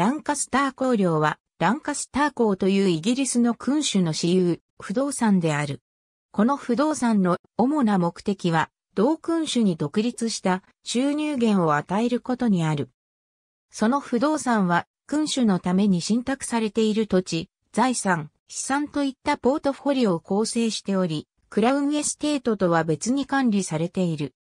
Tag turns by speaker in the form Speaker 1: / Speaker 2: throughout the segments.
Speaker 1: ランカスター公領は、ランカスター公というイギリスの君主の私有、不動産である。この不動産の主な目的は、同君主に独立した収入源を与えることにある。その不動産は、君主のために信託されている土地、財産、資産といったポートフォリオを構成しており、クラウンエステートとは別に管理されている。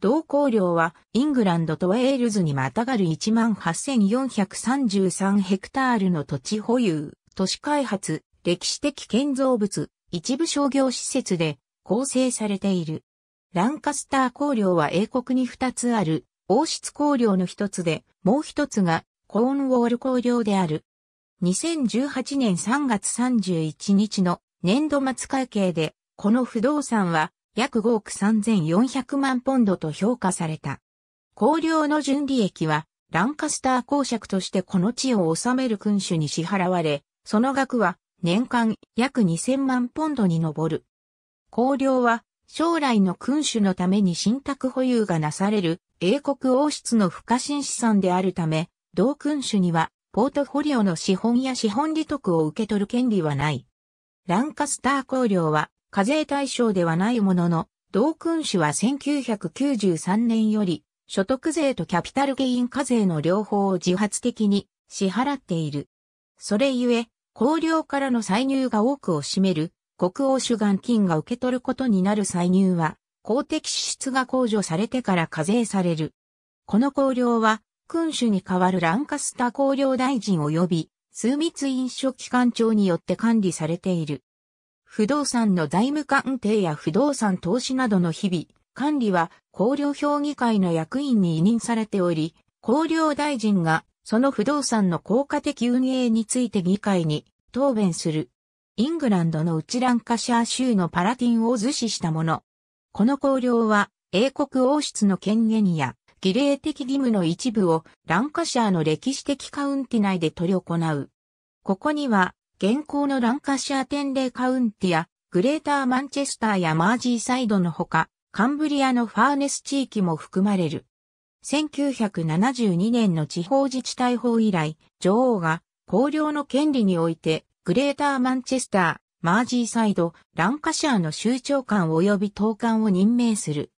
Speaker 1: 同行量はイングランドとウェールズにまたがる18,433ヘクタールの土地保有、都市開発、歴史的建造物、一部商業施設で構成されている。ランカスター公領は英国に2つある王室公領の一つで、もう一つがコーンウォール公領である。2018年3月31日の年度末会計で、この不動産は約5億3400万ポンドと評価された。公領の純利益は、ランカスター公爵としてこの地を治める君主に支払われ、その額は年間約2000万ポンドに上る。公領は将来の君主のために信託保有がなされる英国王室の不可侵資産であるため、同君主にはポートフォリオの資本や資本利得を受け取る権利はない。ランカスター公領は課税対象ではないものの、同君主は1993年より、所得税とキャピタルゲイン課税の両方を自発的に支払っている。それゆえ、公領からの歳入が多くを占める、国王主眼金が受け取ることになる歳入は、公的支出が控除されてから課税される。この公領は、君主に代わるランカスター公領大臣及び、数密飲食機関長によって管理されている。不動産の財務官邸や不動産投資などの日々、管理は公領評議会の役員に委任されており、公領大臣がその不動産の効果的運営について議会に答弁する。イングランドのウチランカシャー州のパラティンを図示したもの。この公領は英国王室の権限や儀礼的義務の一部をランカシャーの歴史的カウンティ内で取り行う。ここには現行のランカシア天霊カウンティや、グレーターマンチェスターやマージーサイドのほか、カンブリアのファーネス地域も含まれる。1972年の地方自治体法以来、女王が公領の権利において、グレーターマンチェスター、マージーサイド、ランカシャーの州長官及び党官を任命する。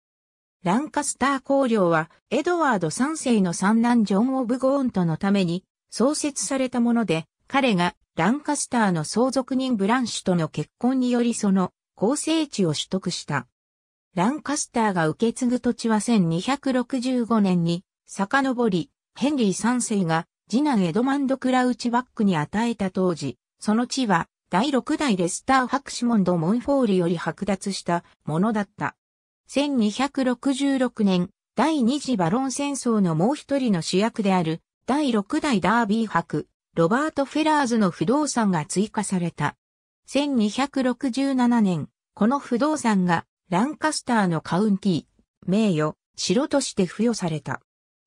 Speaker 1: ランカスター公領は、エドワード3世の三男ジョン・オブ・ゴーンとのために創設されたもので、彼がランカスターの相続人ブランシュとの結婚によりその構成地を取得した。ランカスターが受け継ぐ土地は1265年に遡り、ヘンリー3世が次男エドマンド・クラウチバックに与えた当時、その地は第6代レスター・ハクシモンド・モンフォールより剥奪したものだった。1266年、第二次バロン戦争のもう一人の主役である第6代ダービー伯、ロバート・フェラーズの不動産が追加された。1267年、この不動産がランカスターのカウンティ、名誉、城として付与された。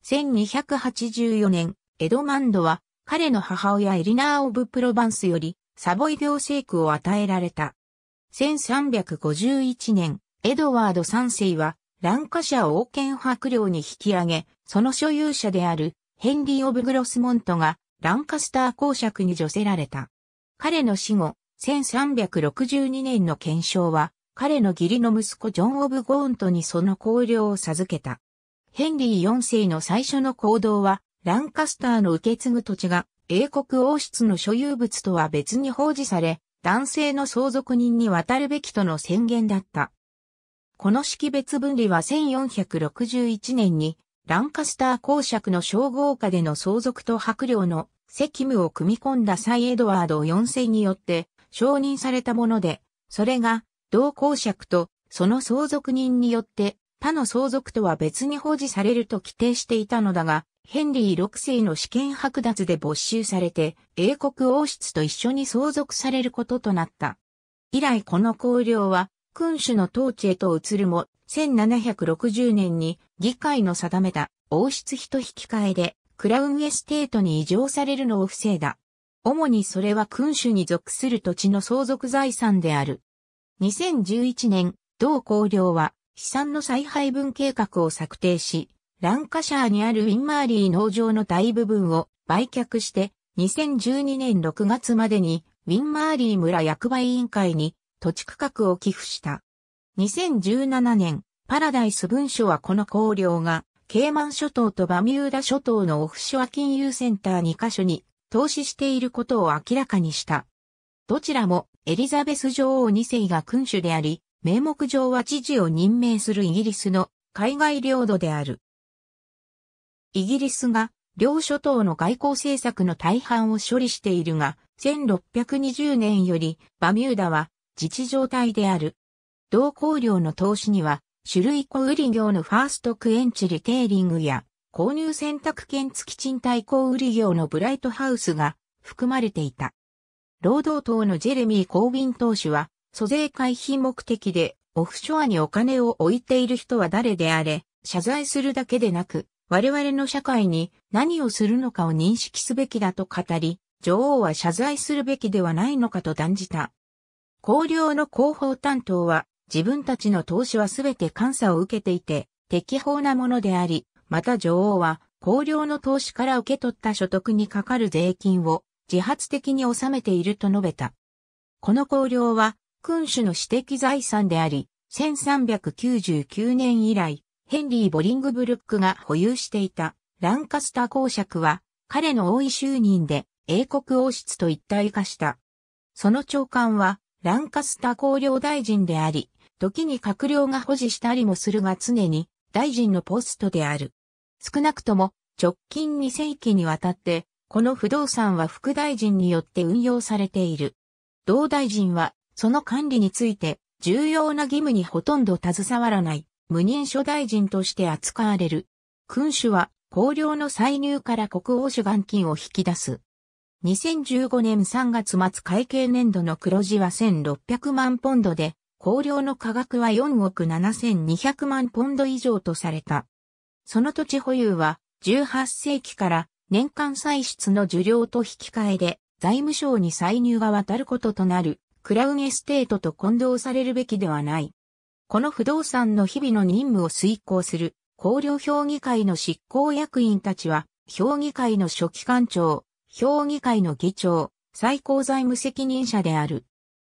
Speaker 1: 1284年、エドマンドは彼の母親エリナー・オブ・プロバンスよりサボイ行政区を与えられた。1351年、エドワード3世はランカシャ王権伯領に引き上げ、その所有者であるヘンリー・オブ・グロスモントがランカスター公爵に除せられた。彼の死後、1362年の検証は、彼の義理の息子ジョン・オブ・ゴーントにその公領を授けた。ヘンリー4世の最初の行動は、ランカスターの受け継ぐ土地が英国王室の所有物とは別に放置され、男性の相続人に渡るべきとの宣言だった。この識別分離は1461年にランカスター公爵の称号下での相続と白領の責務を組み込んだサイ・エドワード4世によって承認されたもので、それが同公爵とその相続人によって他の相続とは別に保持されると規定していたのだが、ヘンリー6世の試験剥奪で没収されて英国王室と一緒に相続されることとなった。以来この公領は君主の統治へと移るも1760年に議会の定めた王室費と引き換えでクラウンエステートに移譲されるのを防いだ。主にそれは君主に属する土地の相続財産である。2011年、同公領は資産の再配分計画を策定し、ランカシャーにあるウィンマーリー農場の大部分を売却して、2012年6月までにウィンマーリー村役場委員会に土地区画を寄付した。2017年、パラダイス文書はこの公領が、ケイマン諸島とバミューダ諸島のオフショア金融センター2カ所に投資していることを明らかにした。どちらもエリザベス女王2世が君主であり、名目上は知事を任命するイギリスの海外領土である。イギリスが両諸島の外交政策の大半を処理しているが、1620年よりバミューダは自治状態である。同工業の投資には、種類小売業のファーストクエンチリテーリングや、購入選択権付き賃貸小売業のブライトハウスが含まれていた。労働党のジェレミー・コービン投手は、租税回避目的でオフショアにお金を置いている人は誰であれ、謝罪するだけでなく、我々の社会に何をするのかを認識すべきだと語り、女王は謝罪するべきではないのかと断じた。公領の広報担当は、自分たちの投資はすべて監査を受けていて、適法なものであり、また女王は、公領の投資から受け取った所得にかかる税金を自発的に納めていると述べた。この公領は、君主の私的財産であり、1399年以来、ヘンリー・ボリングブルックが保有していたランカスター公爵は、彼の王位就任で英国王室と一体化した。その長官は、ランカスター公領大臣であり、時に閣僚が保持したりもするが常に大臣のポストである。少なくとも直近2世紀にわたって、この不動産は副大臣によって運用されている。同大臣は、その管理について、重要な義務にほとんど携わらない、無任所大臣として扱われる。君主は、公領の歳入から国王主元金を引き出す。2015年3月末会計年度の黒字は1600万ポンドで、香料の価格は4億7200万ポンド以上とされた。その土地保有は18世紀から年間歳出の受領と引き換えで財務省に歳入が渡ることとなるクラウンエステートと混同されるべきではない。この不動産の日々の任務を遂行する香料評議会の執行役員たちは評議会の書記官長、評議会の議長、最高財務責任者である。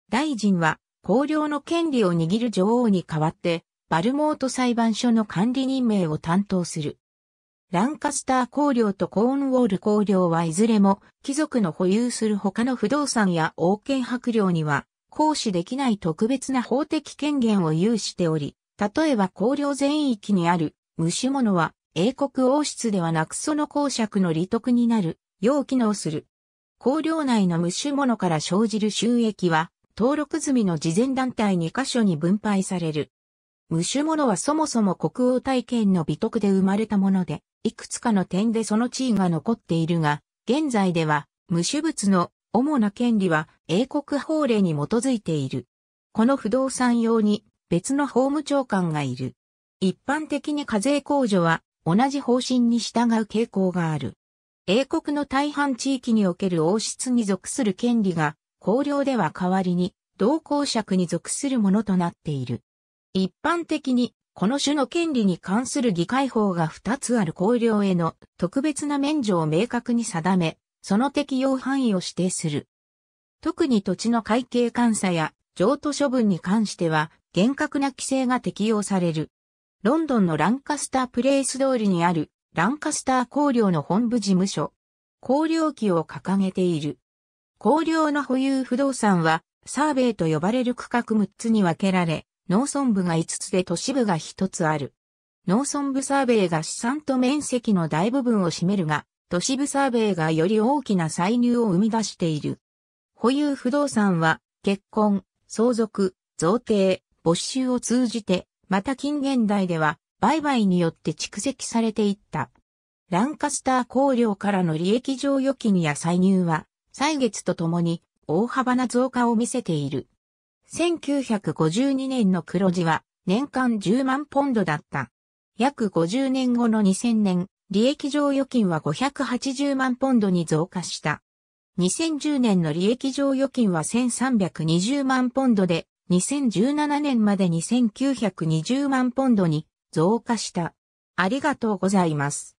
Speaker 1: 大臣は公領の権利を握る女王に代わって、バルモート裁判所の管理任命を担当する。ランカスター公領とコーンウォール公領はいずれも貴族の保有する他の不動産や王権白領には行使できない特別な法的権限を有しており、例えば公領全域にある虫物は英国王室ではなくその公爵の利得になるよう機能する。公領内の虫物から生じる収益は登録済みの慈善団体2カ所に分配される。無種者はそもそも国王体験の美徳で生まれたもので、いくつかの点でその地位が残っているが、現在では、無種物の主な権利は英国法令に基づいている。この不動産用に別の法務長官がいる。一般的に課税控除は同じ方針に従う傾向がある。英国の大半地域における王室に属する権利が公領では代わりに同公爵に属するものとなっている。一般的に、この種の権利に関する議会法が2つある公領への特別な免除を明確に定め、その適用範囲を指定する。特に土地の会計監査や譲渡処分に関しては厳格な規制が適用される。ロンドンのランカスタープレイス通りにあるランカスター公領の本部事務所。公領旗を掲げている公領の保有不動産は、サーベイと呼ばれる区画6つに分けられ、農村部が5つで都市部が1つある。農村部サーベイが資産と面積の大部分を占めるが、都市部サーベイがより大きな歳入を生み出している。保有不動産は、結婚、相続、贈呈、没収を通じて、また近現代では、売買によって蓄積されていった。ランカスター公領からの利益上預金や歳入は、歳月とともに大幅な増加を見せている。1952年の黒字は年間10万ポンドだった。約50年後の2000年、利益上預金は580万ポンドに増加した。2010年の利益上預金は1320万ポンドで、2017年までに1920万ポンドに増加した。ありがとうございます。